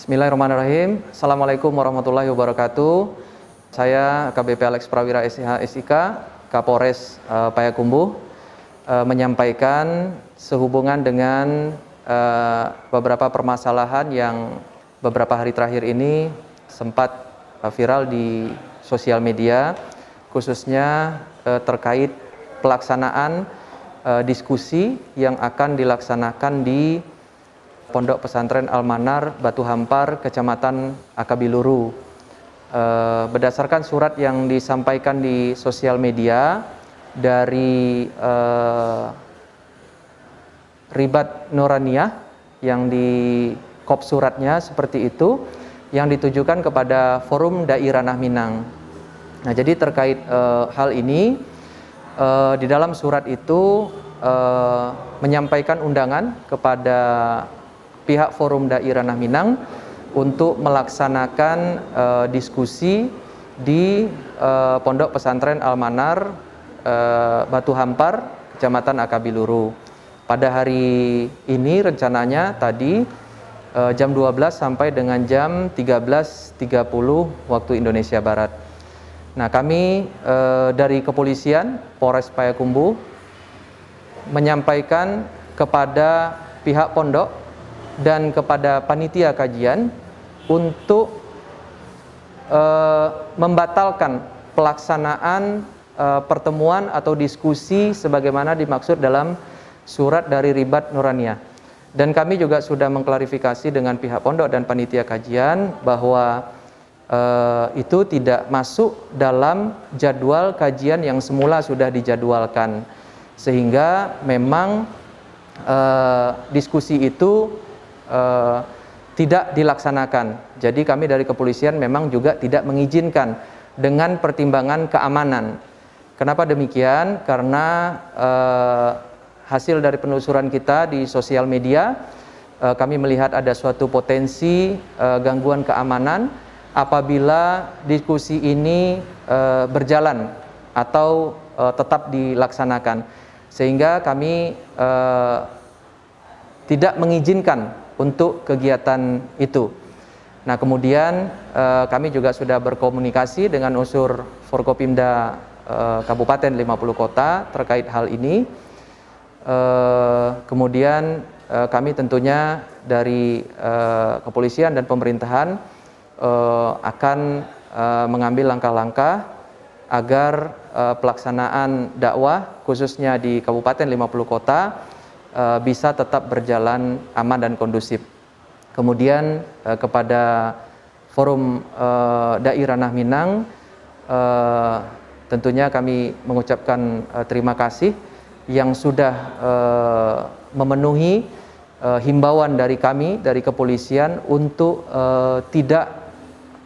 Bismillahirrahmanirrahim. Assalamualaikum warahmatullahi wabarakatuh. Saya KBP Alex Prawira SH SIK, Kapolres uh, Payakumbuh, uh, menyampaikan sehubungan dengan uh, beberapa permasalahan yang beberapa hari terakhir ini sempat uh, viral di sosial media, khususnya uh, terkait pelaksanaan uh, diskusi yang akan dilaksanakan di Pondok Pesantren Almanar Batu Hampar Kecamatan Akabiluru. Eh, berdasarkan surat yang disampaikan di sosial media dari e, Ribat Nurania yang di kop suratnya seperti itu yang ditujukan kepada Forum Da'i Ranah Minang. Nah, jadi terkait e, hal ini e, di dalam surat itu e, menyampaikan undangan kepada pihak Forum Dairah Minang untuk melaksanakan uh, diskusi di uh, Pondok Pesantren Almanar uh, Batu Hampar, Kecamatan Akabiluru. Pada hari ini rencananya tadi uh, jam 12 sampai dengan jam 13.30 waktu Indonesia Barat. Nah, kami uh, dari kepolisian Polres Payakumbuh menyampaikan kepada pihak pondok dan kepada panitia kajian untuk uh, membatalkan pelaksanaan uh, pertemuan atau diskusi sebagaimana dimaksud dalam surat dari ribat nurania. Dan kami juga sudah mengklarifikasi dengan pihak pondok dan panitia kajian bahwa uh, itu tidak masuk dalam jadwal kajian yang semula sudah dijadwalkan. Sehingga memang uh, diskusi itu uh, tidak dilaksanakan. Jadi kami dari kepolisian memang juga tidak mengizinkan dengan pertimbangan keamanan. Kenapa demikian? Karena uh, hasil dari penelusuran kita di sosial media uh, kami melihat ada suatu potensi uh, gangguan keamanan apabila diskusi ini uh, berjalan atau uh, tetap dilaksanakan. Sehingga kami uh, tidak mengizinkan untuk kegiatan itu. Nah, kemudian eh, kami juga sudah berkomunikasi dengan unsur Forkopimda eh, Kabupaten 50 Kota terkait hal ini. Eh, kemudian eh, kami tentunya dari eh, kepolisian dan pemerintahan eh, akan eh, mengambil langkah-langkah agar eh, pelaksanaan dakwah khususnya di Kabupaten 50 Kota Eh, bisa tetap berjalan aman dan kondusif. Kemudian uh, kepada forum uh, Dai Ranah Minang uh, tentunya kami mengucapkan uh, terima kasih yang sudah uh, memenuhi uh, himbauan dari kami dari kepolisian untuk uh, tidak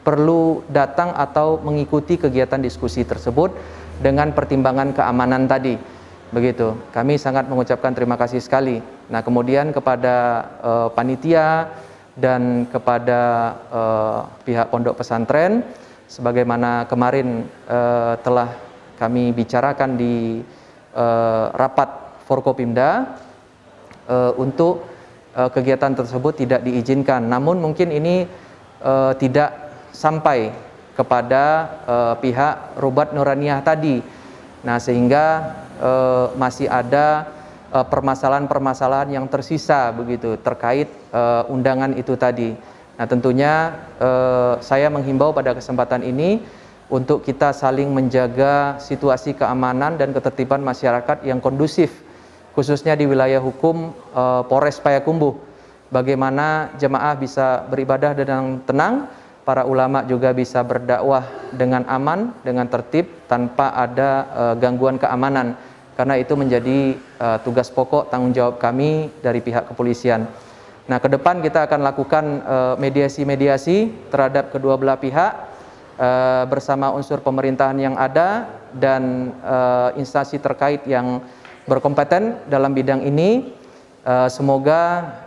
perlu datang atau mengikuti kegiatan diskusi tersebut dengan pertimbangan keamanan tadi. Begitu. Kami sangat mengucapkan terima kasih sekali. Nah, kemudian kepada uh, panitia dan kepada uh, pihak pondok pesantren sebagaimana kemarin uh, telah kami bicarakan di uh, rapat Forkopimda uh, untuk uh, kegiatan tersebut tidak diizinkan. Namun mungkin ini uh, tidak sampai kepada uh, pihak Rubat Nuraniah tadi Nah, sehingga e, masih ada eh, permasalahan-permasalahan yang tersisa begitu terkait e, undangan itu tadi. Nah, tentunya saya menghimbau pada kesempatan ini untuk kita saling menjaga situasi keamanan dan ketertiban masyarakat yang kondusif khususnya di wilayah hukum Polres Payakumbuh. Bagaimana jemaah bisa beribadah dengan tenang para ulama juga bisa berdakwah dengan aman, dengan tertib tanpa ada uh, gangguan keamanan karena itu menjadi uh, tugas pokok tanggung jawab kami dari pihak kepolisian. Nah, ke depan kita akan lakukan eh, mediasi-mediasi uh, terhadap kedua belah pihak uh, bersama unsur pemerintahan yang ada dan uh, instansi terkait yang berkompeten dalam bidang ini. Uh, semoga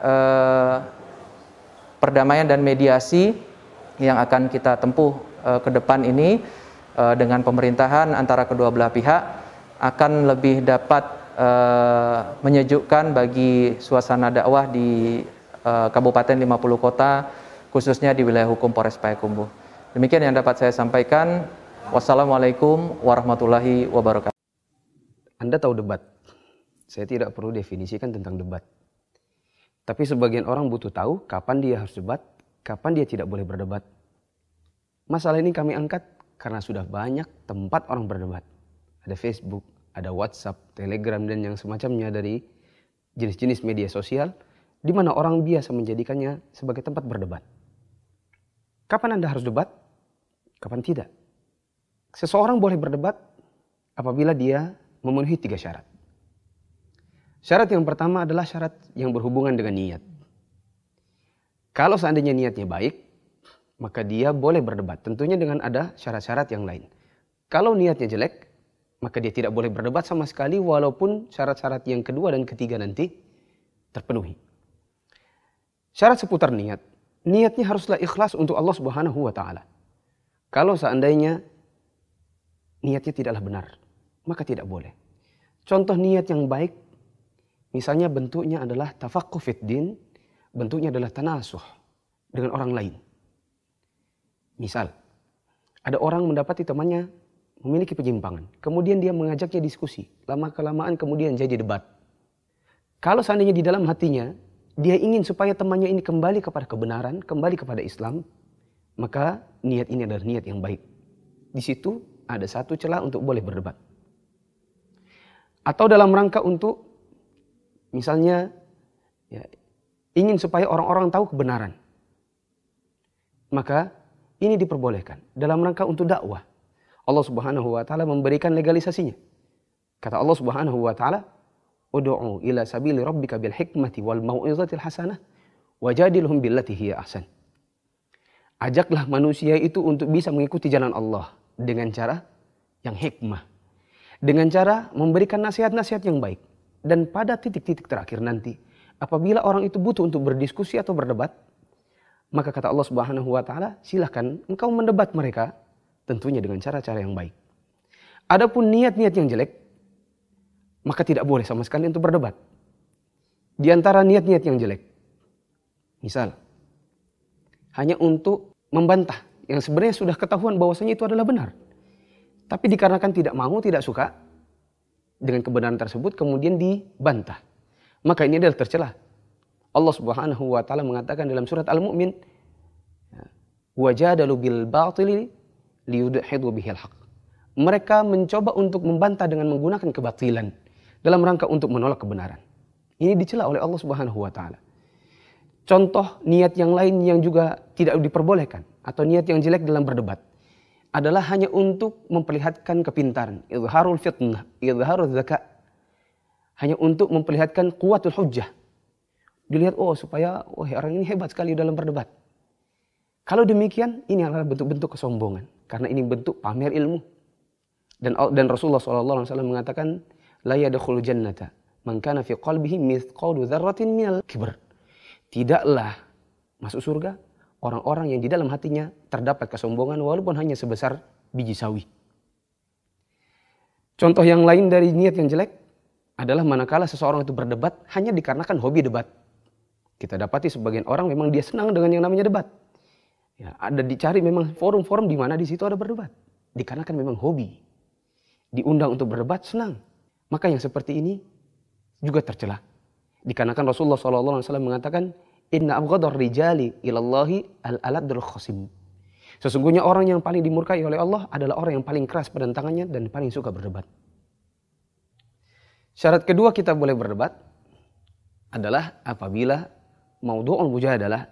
uh, perdamaian dan mediasi yang akan kita tempuh uh, ke depan ini uh, dengan pemerintahan antara kedua belah pihak akan lebih dapat uh, menyejukkan bagi suasana dakwah di uh, Kabupaten 50 Kota khususnya di wilayah hukum Polres Payakumbuh. Demikian yang dapat saya sampaikan. Wassalamualaikum warahmatullahi wabarakatuh. Anda tahu debat? Saya tidak perlu definisikan tentang debat. Tapi sebagian orang butuh tahu kapan dia harus debat Kapan dia tidak boleh berdebat? Masalah ini kami angkat karena sudah banyak tempat orang berdebat. Ada Facebook, ada WhatsApp, Telegram, dan yang semacamnya dari jenis-jenis media sosial di mana orang biasa menjadikannya sebagai tempat berdebat. Kapan Anda harus debat? Kapan tidak? Seseorang boleh berdebat apabila dia memenuhi tiga syarat. Syarat yang pertama adalah syarat yang berhubungan dengan niat. Kalau seandainya niatnya baik, maka dia boleh berdebat. Tentunya dengan ada syarat-syarat yang lain. Kalau niatnya jelek, maka dia tidak boleh berdebat sama sekali walaupun syarat-syarat yang kedua dan ketiga nanti terpenuhi. Syarat seputar niat. Niatnya haruslah ikhlas untuk Allah Subhanahu wa taala. Kalau seandainya niatnya tidaklah benar, maka tidak boleh. Contoh niat yang baik misalnya bentuknya adalah tafaqquh din bentuknya adalah tanasuh dengan orang lain. Misal, ada orang mendapati temannya memiliki penyimpangan. Kemudian dia mengajaknya diskusi. Lama-kelamaan kemudian jadi debat. Kalau seandainya di dalam hatinya, dia ingin supaya temannya ini kembali kepada kebenaran, kembali kepada Islam, maka niat ini adalah niat yang baik. Di situ ada satu celah untuk boleh berdebat. Atau dalam rangka untuk misalnya ya, ingin supaya orang-orang tahu kebenaran. Maka ini diperbolehkan dalam rangka untuk dakwah. Allah Subhanahu wa taala memberikan legalisasinya. Kata Allah Subhanahu wa taala, "Ud'u ila sabili rabbika bil hikmati wal mau'izatil hasanah wajadilhum billati hiya ahsan." Ajaklah manusia itu untuk bisa mengikuti jalan Allah dengan cara yang hikmah. Dengan cara memberikan nasihat-nasihat yang baik dan pada titik-titik terakhir nanti Apabila orang itu butuh untuk berdiskusi atau berdebat, maka kata Allah Subhanahu wa taala, silahkan engkau mendebat mereka tentunya dengan cara-cara yang baik. Adapun niat-niat yang jelek, maka tidak boleh sama sekali untuk berdebat. Di antara niat-niat yang jelek, misal hanya untuk membantah yang sebenarnya sudah ketahuan bahwasanya itu adalah benar. Tapi dikarenakan tidak mau, tidak suka dengan kebenaran tersebut kemudian dibantah maka ini adalah tercela. Allah Subhanahu wa taala mengatakan dalam surat Al-Mu'min, ya, "Wajadalu bil batili liyudhidu bihil haq." Mereka mencoba untuk membantah dengan menggunakan kebatilan dalam rangka untuk menolak kebenaran. Ini dicela oleh Allah Subhanahu wa taala. Contoh niat yang lain yang juga tidak diperbolehkan atau niat yang jelek dalam berdebat adalah hanya untuk memperlihatkan kepintaran, izharul fitnah, izharul zakat hanya untuk memperlihatkan kuatul hujjah. Dilihat, oh supaya wah oh, orang ini hebat sekali dalam berdebat. Kalau demikian, ini adalah bentuk-bentuk kesombongan. Karena ini bentuk pamer ilmu. Dan dan Rasulullah SAW mengatakan, La yadakhulu jannata man kana fi qalbihi mithqalu dzarratin minal kibr. Tidaklah masuk surga orang-orang yang di dalam hatinya terdapat kesombongan walaupun hanya sebesar biji sawi. Contoh yang lain dari niat yang jelek, adalah manakala seseorang itu berdebat hanya dikarenakan hobi debat. Kita dapati sebagian orang memang dia senang dengan yang namanya debat. Ya, ada dicari memang forum-forum di mana di situ ada berdebat. Dikarenakan memang hobi. Diundang untuk berdebat senang. Maka yang seperti ini juga tercela. Dikarenakan Rasulullah SAW mengatakan, Inna abghadar rijali ilallahi al-aladul khosim. Sesungguhnya orang yang paling dimurkai oleh Allah adalah orang yang paling keras pada tangannya dan paling suka berdebat. Syarat kedua kita boleh berdebat adalah apabila maudhu'ul adalah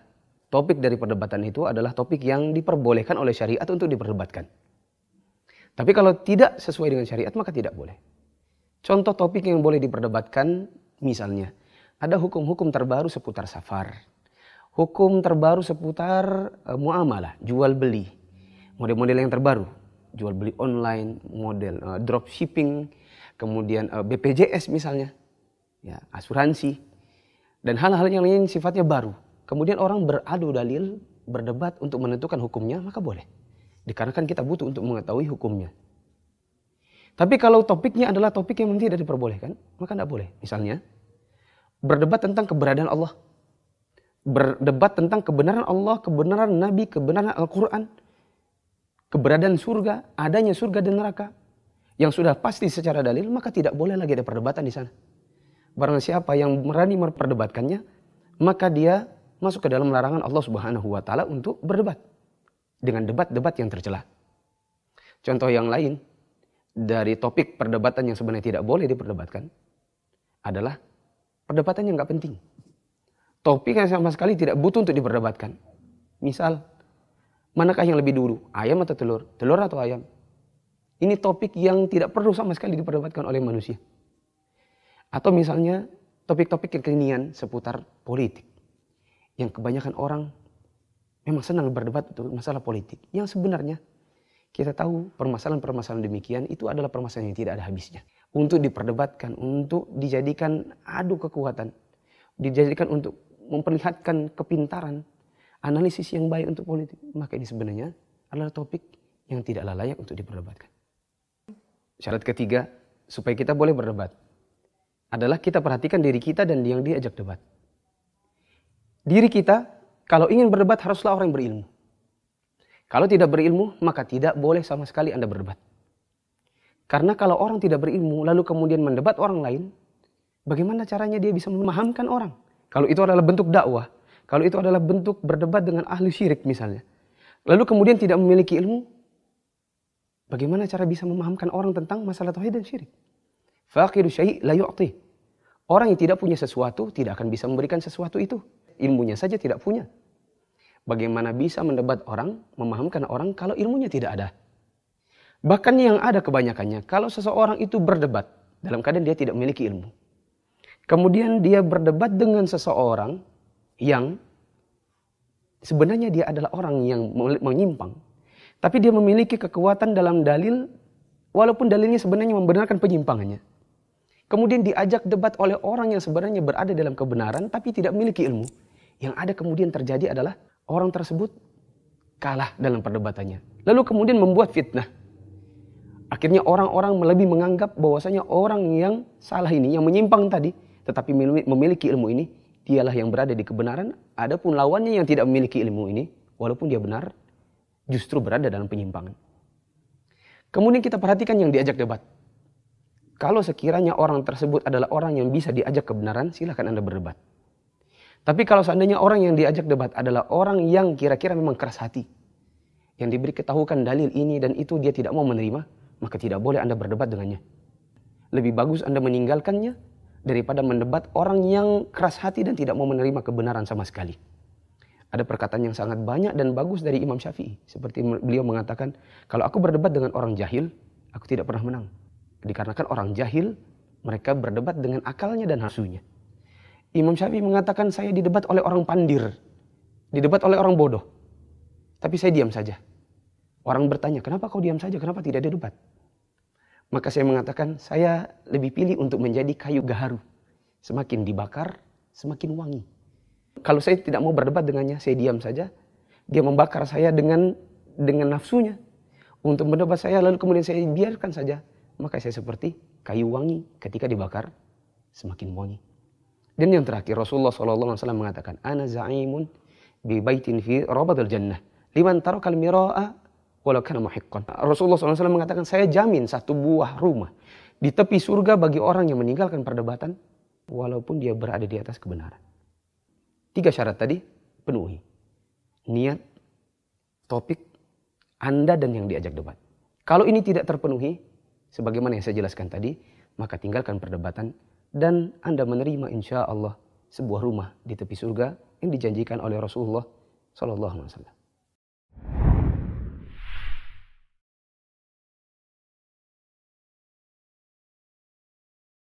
topik dari perdebatan itu adalah topik yang diperbolehkan oleh syariat untuk diperdebatkan. Tapi kalau tidak sesuai dengan syariat maka tidak boleh. Contoh topik yang boleh diperdebatkan misalnya ada hukum-hukum terbaru seputar safar. Hukum terbaru seputar uh, muamalah, jual beli. Model-model yang terbaru, jual beli online, model uh, dropshipping, kemudian uh, eh, BPJS misalnya, ya, asuransi, dan hal-hal yang lain sifatnya baru. Kemudian orang beradu dalil, berdebat untuk menentukan hukumnya, maka boleh. Dikarenakan kita butuh untuk mengetahui hukumnya. Tapi kalau topiknya adalah topik yang tidak diperbolehkan, maka tidak boleh. Misalnya, berdebat tentang keberadaan Allah. Berdebat tentang kebenaran Allah, kebenaran Nabi, kebenaran Al-Quran. Keberadaan surga, adanya surga dan neraka yang sudah pasti secara dalil, maka tidak boleh lagi ada perdebatan di sana. Barang siapa yang berani memperdebatkannya, maka dia masuk ke dalam larangan Allah Subhanahu wa taala untuk berdebat dengan debat-debat yang tercela. Contoh yang lain dari topik perdebatan yang sebenarnya tidak boleh diperdebatkan adalah perdebatan yang nggak penting. Topik yang sama sekali tidak butuh untuk diperdebatkan. Misal, manakah yang lebih dulu, ayam atau telur? Telur atau ayam? Ini topik yang tidak perlu sama sekali diperdebatkan oleh manusia. Atau misalnya topik-topik kekinian seputar politik. Yang kebanyakan orang memang senang berdebat untuk masalah politik. Yang sebenarnya kita tahu permasalahan-permasalahan demikian itu adalah permasalahan yang tidak ada habisnya. Untuk diperdebatkan, untuk dijadikan adu kekuatan. Dijadikan untuk memperlihatkan kepintaran, analisis yang baik untuk politik. Maka ini sebenarnya adalah topik yang tidaklah layak untuk diperdebatkan. Syarat ketiga, supaya kita boleh berdebat adalah kita perhatikan diri kita dan yang diajak debat. Diri kita kalau ingin berdebat haruslah orang yang berilmu. Kalau tidak berilmu, maka tidak boleh sama sekali Anda berdebat. Karena kalau orang tidak berilmu lalu kemudian mendebat orang lain, bagaimana caranya dia bisa memahamkan orang? Kalau itu adalah bentuk dakwah, kalau itu adalah bentuk berdebat dengan ahli syirik misalnya. Lalu kemudian tidak memiliki ilmu, Bagaimana cara bisa memahamkan orang tentang masalah tauhid dan syirik? Faqiru syai' la yu'ti. Orang yang tidak punya sesuatu tidak akan bisa memberikan sesuatu itu. Ilmunya saja tidak punya. Bagaimana bisa mendebat orang, memahamkan orang kalau ilmunya tidak ada? Bahkan yang ada kebanyakannya, kalau seseorang itu berdebat dalam keadaan dia tidak memiliki ilmu. Kemudian dia berdebat dengan seseorang yang sebenarnya dia adalah orang yang menyimpang. Tapi dia memiliki kekuatan dalam dalil, walaupun dalilnya sebenarnya membenarkan penyimpangannya. Kemudian diajak debat oleh orang yang sebenarnya berada dalam kebenaran tapi tidak memiliki ilmu. Yang ada kemudian terjadi adalah orang tersebut kalah dalam perdebatannya. Lalu kemudian membuat fitnah. Akhirnya orang-orang lebih menganggap bahwasanya orang yang salah ini, yang menyimpang tadi, tetapi memiliki ilmu ini, dialah yang berada di kebenaran. Adapun lawannya yang tidak memiliki ilmu ini, walaupun dia benar, justru berada dalam penyimpangan. Kemudian kita perhatikan yang diajak debat. Kalau sekiranya orang tersebut adalah orang yang bisa diajak kebenaran, silahkan Anda berdebat. Tapi kalau seandainya orang yang diajak debat adalah orang yang kira-kira memang keras hati, yang diberi ketahukan dalil ini dan itu dia tidak mau menerima, maka tidak boleh Anda berdebat dengannya. Lebih bagus Anda meninggalkannya daripada mendebat orang yang keras hati dan tidak mau menerima kebenaran sama sekali ada perkataan yang sangat banyak dan bagus dari Imam Syafi'i. Seperti beliau mengatakan, kalau aku berdebat dengan orang jahil, aku tidak pernah menang. Dikarenakan orang jahil, mereka berdebat dengan akalnya dan hasunya. Imam Syafi'i mengatakan saya didebat oleh orang pandir, didebat oleh orang bodoh. Tapi saya diam saja. Orang bertanya, kenapa kau diam saja? Kenapa tidak ada debat? Maka saya mengatakan, saya lebih pilih untuk menjadi kayu gaharu. Semakin dibakar, semakin wangi. Kalau saya tidak mau berdebat dengannya, saya diam saja. Dia membakar saya dengan dengan nafsunya. Untuk berdebat saya, lalu kemudian saya biarkan saja. Maka saya seperti kayu wangi ketika dibakar, semakin wangi. Dan yang terakhir, Rasulullah SAW mengatakan, Ana za'imun bi baitin fi rabadil jannah. Liman tarakal mira'a walau kana muhiqqan. Rasulullah SAW mengatakan, saya jamin satu buah rumah di tepi surga bagi orang yang meninggalkan perdebatan, walaupun dia berada di atas kebenaran. Tiga syarat tadi penuhi. Niat, topik, Anda dan yang diajak debat. Kalau ini tidak terpenuhi, sebagaimana yang saya jelaskan tadi, maka tinggalkan perdebatan dan Anda menerima insya Allah sebuah rumah di tepi surga yang dijanjikan oleh Rasulullah Sallallahu Alaihi Wasallam.